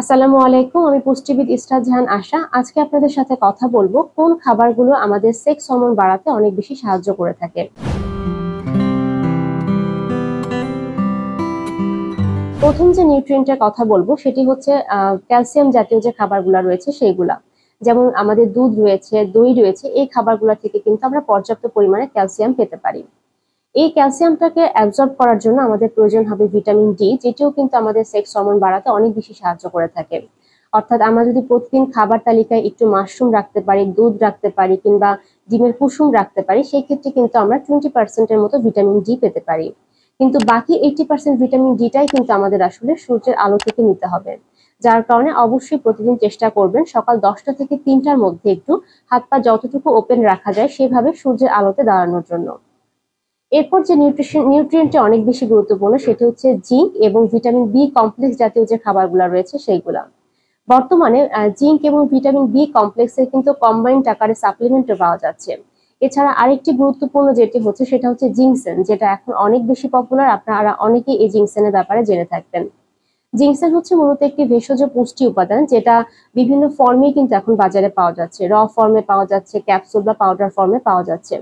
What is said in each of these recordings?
আসসালামু আলাইকুম আমি পুষ্টিবিদ ইসরাত জাহান আশা আজকে আপনাদের সাথে কথা বলবো কোন খাবারগুলো আমাদের সেক্স হরমোন বাড়াতে অনেক বেশি সাহায্য করে থাকে প্রথম যে নিউট্রিয়েন্টের কথা বলবো সেটি হচ্ছে ক্যালসিয়াম জাতীয় যে খাবারগুলো রয়েছে সেইগুলা যেমন আমাদের দুধ রয়েছে দই রয়েছে এই খাবারগুলো থেকে কিন্তু আমরা পর্যাপ্ত পরিমাণে ক্যালসিয়াম পেতে পারি এই ক্যালসিয়ামটাকে অ্যাবজর্ব করার জন্য আমাদের প্রয়োজন হবে ভিটামিন ডি যেটিও কিন্তু আমাদের সেক্স হরমোন বাড়াতে অনেক বেশি সাহায্য করে থাকে অর্থাৎ আমরা যদি প্রতিদিন খাবার তালিকায় একটু মাশরুম রাখতে পারি দুধ রাখতে পারি কিংবা ডিমের কুসুম রাখতে পারি সেই ক্ষেত্রে কিন্তু আমরা টোয়েন্টি পার্সেন্টের মতো ভিটামিন ডি পেতে পারি কিন্তু বাকি এইটি পার্সেন্ট ভিটামিন ডিটাই কিন্তু আমাদের আসলে সূর্যের আলো থেকে নিতে হবে যার কারণে অবশ্যই প্রতিদিন চেষ্টা করবেন সকাল দশটা থেকে তিনটার মধ্যে একটু হাত পা যতটুকু ওপেন রাখা যায় সেভাবে সূর্যের আলোতে দাঁড়ানোর জন্য এরপর যে নিউট্রিশন নিউট্রিয়েন্টে অনেক বেশি গুরুত্বপূর্ণ সেটি হচ্ছে জিঙ্ক এবং ভিটামিন বি কমপ্লেক্স জাতীয় যে খাবারগুলো রয়েছে সেইগুলা বর্তমানে জিঙ্ক এবং ভিটামিন বি কমপ্লেক্সের কিন্তু কম্বাইন্ড আকারে সাপ্লিমেন্টও পাওয়া যাচ্ছে এছাড়া আরেকটি গুরুত্বপূর্ণ যেটি হচ্ছে সেটা হচ্ছে জিংসেন যেটা এখন অনেক বেশি পপুলার আপনারা অনেকেই এই জিংসেনের ব্যাপারে জেনে থাকবেন জিংসেন হচ্ছে মূলত একটি ভেষজ পুষ্টি উপাদান যেটা বিভিন্ন ফর্মে কিন্তু এখন বাজারে পাওয়া যাচ্ছে র ফর্মে পাওয়া যাচ্ছে ক্যাপসুল বা পাউডার ফর্মে পাওয়া যাচ্ছে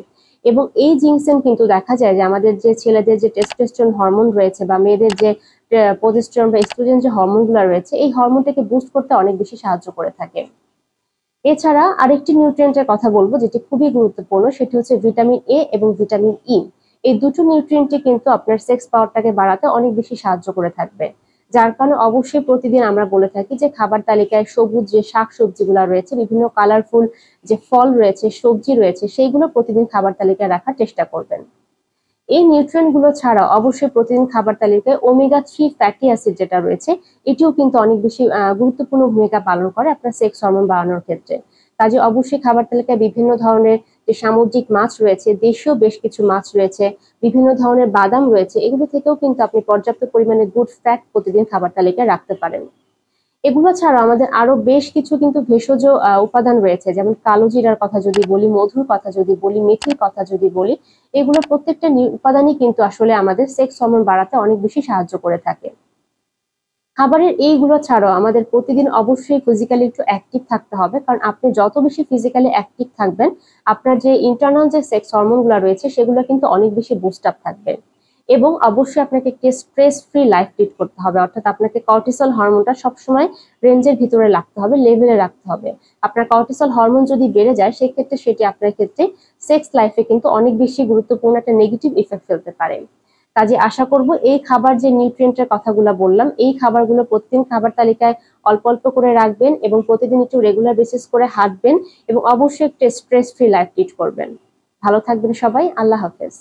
এবং এই জিনসেন কিন্তু দেখা যায় যে আমাদের যে ছেলেদের যে টেস্টোস্টেরন হরমোন রয়েছে বা মেয়েদের যে প্রজেস্টেরন বা স্টুডেন্ট যে হরমোনগুলো রয়েছে এই হরমোনটাকে বুস্ট করতে অনেক বেশি সাহায্য করে থাকে এছাড়া আরেকটি নিউট্রিয়েন্টের কথা বলবো যেটি খুবই গুরুত্বপূর্ণ সেটি হচ্ছে ভিটামিন এ এবং ভিটামিন ই e। এই দুটো নিউট্রিয়েন্টই কিন্তু আপনার সেক্স পাওয়ারটাকে বাড়াতে অনেক বেশি সাহায্য করে থাকবে যার কারণে অবশ্যই প্রতিদিন আমরা বলে থাকি যে খাবার তালিকায় সবুজ যে শাক রয়েছে বিভিন্ন কালারফুল যে ফল রয়েছে সবজি রয়েছে সেইগুলো প্রতিদিন খাবার তালিকায় রাখার চেষ্টা করবেন এই নিউট্রিয়েন্টগুলো ছাড়া অবশ্যই প্রতিদিন খাবার তালিকায় ওমেগা থ্রি ফ্যাটি অ্যাসিড যেটা রয়েছে এটিও কিন্তু অনেক বেশি গুরুত্বপূর্ণ ভূমিকা পালন করে আপনার সেক্স হরমোন বাড়ানোর ক্ষেত্রে কাজে অবশ্যই খাবার তালিকায় বিভিন্ন ধরনের যে সামুদ্রিক মাছ রয়েছে দেশীয় বেশ কিছু মাছ রয়েছে বিভিন্ন ধরনের বাদাম রয়েছে এগুলো থেকেও কিন্তু আপনি পর্যাপ্ত পরিমাণে গুড ফ্যাট প্রতিদিন খাবার তালিকায় রাখতে পারেন এগুলো ছাড়াও আমাদের আরো বেশ কিছু কিন্তু ভেষজ উপাদান রয়েছে যেমন কালো জিরার কথা যদি বলি মধুর কথা যদি বলি মেথির কথা যদি বলি এগুলো প্রত্যেকটা উপাদানই কিন্তু আসলে আমাদের সেক্স হরমোন বাড়াতে অনেক বেশি সাহায্য করে থাকে খাবারের এইগুলো ছাড়াও আমাদের প্রতিদিন অবশ্যই ফিজিক্যালি একটু অ্যাক্টিভ থাকতে হবে কারণ আপনি যত বেশি ফিজিক্যালি অ্যাক্টিভ থাকবেন আপনার যে ইন্টারনাল যে সেক্স হরমোনগুলো রয়েছে সেগুলো কিন্তু অনেক বেশি বুস্ট আপ থাকবে এবং অবশ্যই আপনাকে একটি স্ট্রেস ফ্রি লাইফ লিড করতে হবে অর্থাৎ আপনাকে কর্টিসল হরমোনটা সবসময় রেঞ্জের ভিতরে রাখতে হবে লেভেলে রাখতে হবে আপনার কর্টিসল হরমোন যদি বেড়ে যায় সেক্ষেত্রে সেটি আপনার ক্ষেত্রে সেক্স লাইফে কিন্তু অনেক বেশি গুরুত্বপূর্ণ একটা নেগেটিভ ইফেক্ট ফেলতে পারে কাজে আশা করব এই খাবার যে নিউট্রিয়েন্টের কথাগুলো বললাম এই খাবারগুলো প্রতিদিন খাবার তালিকায় অল্প অল্প করে রাখবেন এবং প্রতিদিন একটু রেগুলার বেসিস করে হাঁটবেন এবং অবশ্যই একটা স্ট্রেস ফ্রি লাইফ লিড করবেন ভালো থাকবেন সবাই আল্লাহ হাফেজ